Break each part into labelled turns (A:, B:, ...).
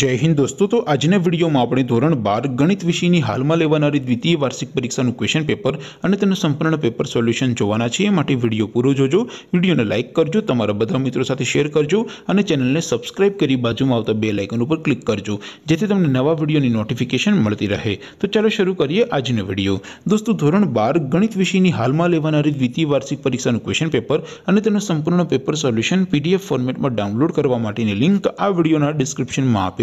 A: જય હિન્દ દોસ્તો તો આજના વિડીયોમાં આપણે ધોરણ બાર ગણિત વિષયની હાલમાં લેવાનારી દ્વિતીય વાર્ષિક પરીક્ષાનું ક્વેશ્ચન પેપર અને તેનું સંપૂર્ણ પેપર સોલ્યુશન જોવાના છીએ એ માટે વિડીયો પૂરો જોજો વિડીયોને લાઇક કરજો તમારા બધા મિત્રો સાથે શેર કરજો અને ચેનલને સબસ્ક્રાઇબ કરી બાજુમાં આવતા બે લાઇકન ઉપર ક્લિક કરજો જેથી તમને નવા વિડીયોની નોટિફિકેશન મળતી રહે તો ચાલો શરૂ કરીએ આજનો વિડીયો દોસ્તો ધોરણ બાર ગણિત વિષયની હાલમાં લેવાનારી દ્વિતીય વાર્ષિક પરીક્ષાનું ક્વેશ્ચન પેપર અને તેનું સંપૂર્ણ પેપર સોલ્યુશન પીડીએફ ફોર્મેટમાં ડાઉનલોડ કરવા માટેની લિંક આ વિડીયોના ડિસ્ક્રિપ્શનમાં આપે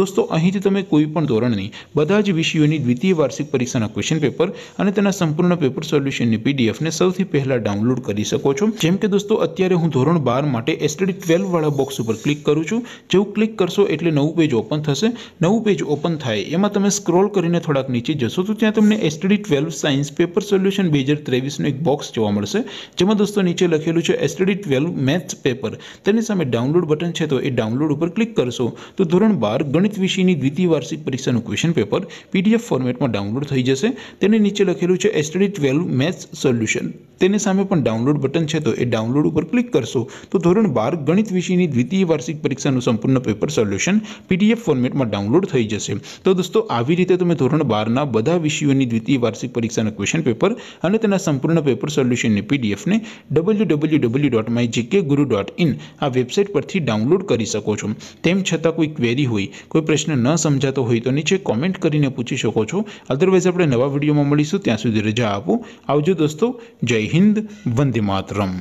A: દોસ્તો અહીંથી તમને કોઈ પણ ધોરણની બધા જ વિષયોની દ્વિતીય વાર્ષિક પરીક્ષાના ક્વેશ્ચન પેપર અને તેના સંપૂર્ણ પેપર સોલ્યુશનની પીડીએફ ને સૌથી પહેલા ડાઉનલોડ કરી શકો છો જેમ કે દોસ્તો અત્યારે હું ધોરણ 12 માટે STD 12 વાળો બોક્સ ઉપર ક્લિક કરું છું જેઉ ક્લિક કરશો એટલે નવું પેજ ઓપન થશે નવું પેજ ઓપન થાય એમાં તમે સ્ક્રોલ કરીને થોડક નીચે જશો તો ત્યાં તમને STD 12 સાયન્સ પેપર સોલ્યુશન 2023 નો એક બોક્સ જોવા મળશે જેમાં દોસ્તો નીચે લખેલું છે STD 12 મેથ્સ પેપર તેની સામે ડાઉનલોડ બટન છે તો એ ડાઉનલોડ ઉપર ક્લિક કરશો તો ધોરણ બાર ગણિત વિષયની દ્વિતીય વાર્ષિક પરીક્ષાનું ક્વેશ્ચન પેપર પીડીએફ ફોર્મેટમાં ડાઉનલોડ થઈ જશે તેને નીચે લખેલું છે એસટડી ટ્વેલ્વ મેથ્સ સોલ્યુશન તેની સામે આપણે ડાઉનલોડ બટન છે તો એ ડાઉનલોડ ઉપર ક્લિક કરશું તો ધોરણ 12 ગણિત વિષયની દ્વિતીય વાર્ષિક પરીક્ષાનું સંપૂર્ણ પેપર સોલ્યુશન પીડીએફ ફોર્મેટમાં ડાઉનલોડ થઈ જશે તો દોસ્તો આવી રીતે તમે ધોરણ 12 ના બધા વિષયોની દ્વિતીય વાર્ષિક પરીક્ષાના ક્વેશ્ચન પેપર અને તેના સંપૂર્ણ પેપર સોલ્યુશન ને પીડીએફ ને www.mygkguru.in આ વેબસાઈટ પરથી ડાઉનલોડ કરી શકો છો તેમ છતક કોઈ ક્વેરી હોય કોઈ પ્રશ્ન ન સમજાતો હોય તો નીચે કમેન્ટ કરીને પૂછી શકો છો આધરવાઈસ આપણે નવા વિડિયોમાં મળીશું ત્યાં સુધી રજા આપો આવજો દોસ્તો જય हिंद वंदे मातरम